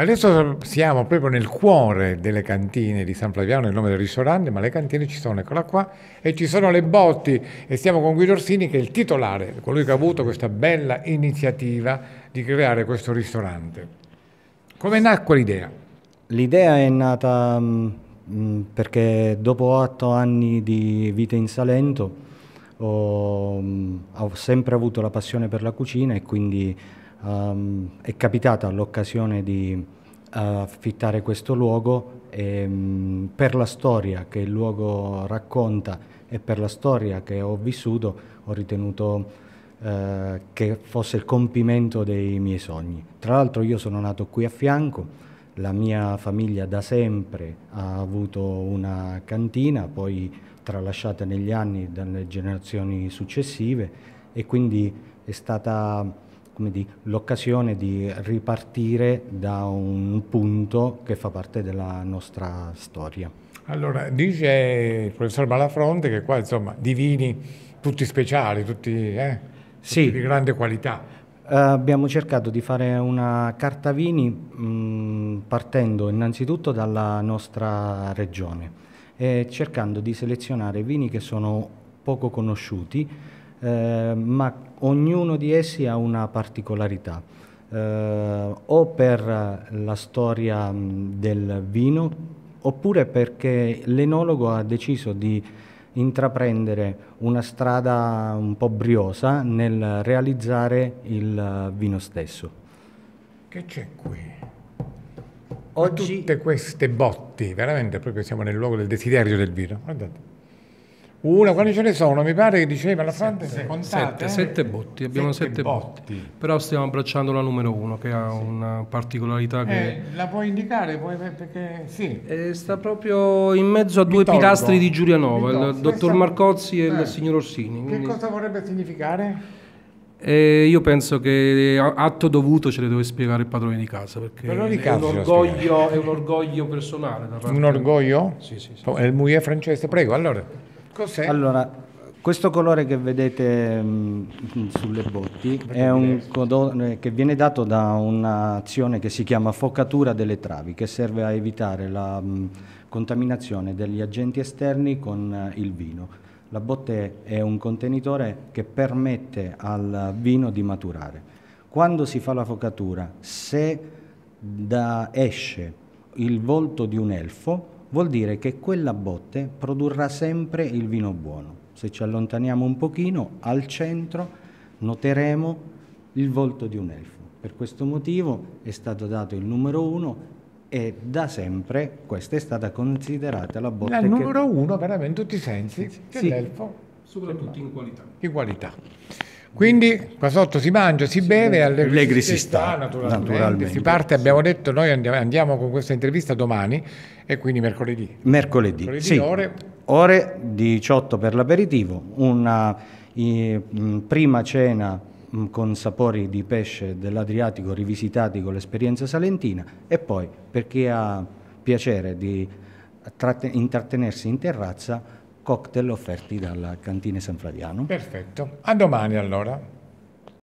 Adesso siamo proprio nel cuore delle cantine di San Flaviano, il nome del ristorante, ma le cantine ci sono, eccola qua, e ci sono le botti e stiamo con Guido Orsini che è il titolare, colui che ha avuto questa bella iniziativa di creare questo ristorante. Come nacque l'idea? L'idea è nata mh, mm, mm, perché dopo otto anni di vita in Salento ho, mm, ho sempre avuto la passione per la cucina e quindi um, è capitata l'occasione di eh, affittare questo luogo e, um, per la storia che il luogo racconta e per la storia che ho vissuto ho ritenuto eh, che fosse il compimento dei miei sogni. Tra l'altro io sono nato qui a fianco, la mia famiglia da sempre ha avuto una cantina, poi tralasciata negli anni dalle generazioni successive e quindi è stata l'occasione di ripartire da un punto che fa parte della nostra storia. Allora, dice il professor Malafronte che qua, insomma, di vini tutti speciali, tutti, eh, sì. di grande qualità. Uh, abbiamo cercato di fare una carta vini mh, mm, partendo innanzitutto dalla nostra regione e cercando di selezionare vini che sono poco conosciuti eh, ma ognuno di essi ha una particolarità. Eh, o per la storia del vino, oppure perché l'enologo ha deciso di intraprendere una strada un po' briosa nel realizzare il vino stesso. Che c'è qui? Oggi... Tutte queste botti, veramente proprio siamo nel luogo del desiderio del vino. Guardate. Una, quando ce ne sono? Mi pare che diceva la Sante se contate. Sette, eh? sette botti, abbiamo sette, sette botti. botti. Però stiamo abbracciando la numero uno che ha sì. una particolarità che... Eh, la puoi indicare? Puoi, perché sì. Eh, sta proprio in mezzo a Mi due tolgo. pilastri di Giulianova, il dottor Marcozzi e eh. il signor Orsini. Che cosa vorrebbe significare? E eh, io penso che eh, atto dovuto ce le deve spiegare il padrone di casa perché di casa è, un orgoglio, è, un orgoglio, personale. un orgoglio? Sì, sì, sì. È il muie francese, prego. Allora. Cos'è? Allora, questo colore che vedete mh, mm, sulle botti è un codone che viene dato da un'azione che si chiama focatura delle travi, che serve a evitare la mh, mm, contaminazione degli agenti esterni con eh, il vino. La botte è un contenitore che permette al vino di maturare. Quando si fa la focatura, se da, esce il volto di un elfo, vuol dire che quella botte produrrà sempre il vino buono. Se ci allontaniamo un pochino, al centro noteremo il volto di un elfo. Per questo motivo è stato dato il numero uno e da sempre questa è stata considerata la botte. Il numero che... uno veramente in tutti i sensi sì, dell'elfo. Soprattutto in qualità. In qualità. Quindi qua sotto si mangia, si beve, Allegri si sta, naturalmente. naturalmente. Si parte, abbiamo detto, noi andiamo, con questa intervista domani e quindi mercoledì. Mercoledì, mercoledì sì. Ore... ore 18 per l'aperitivo, una eh, prima cena mm, con sapori di pesce dell'Adriatico rivisitati con l'esperienza salentina e poi per chi ha piacere di intrattenersi in terrazza cocktail offerti dalla cantina San Fradiano. Perfetto, a domani allora.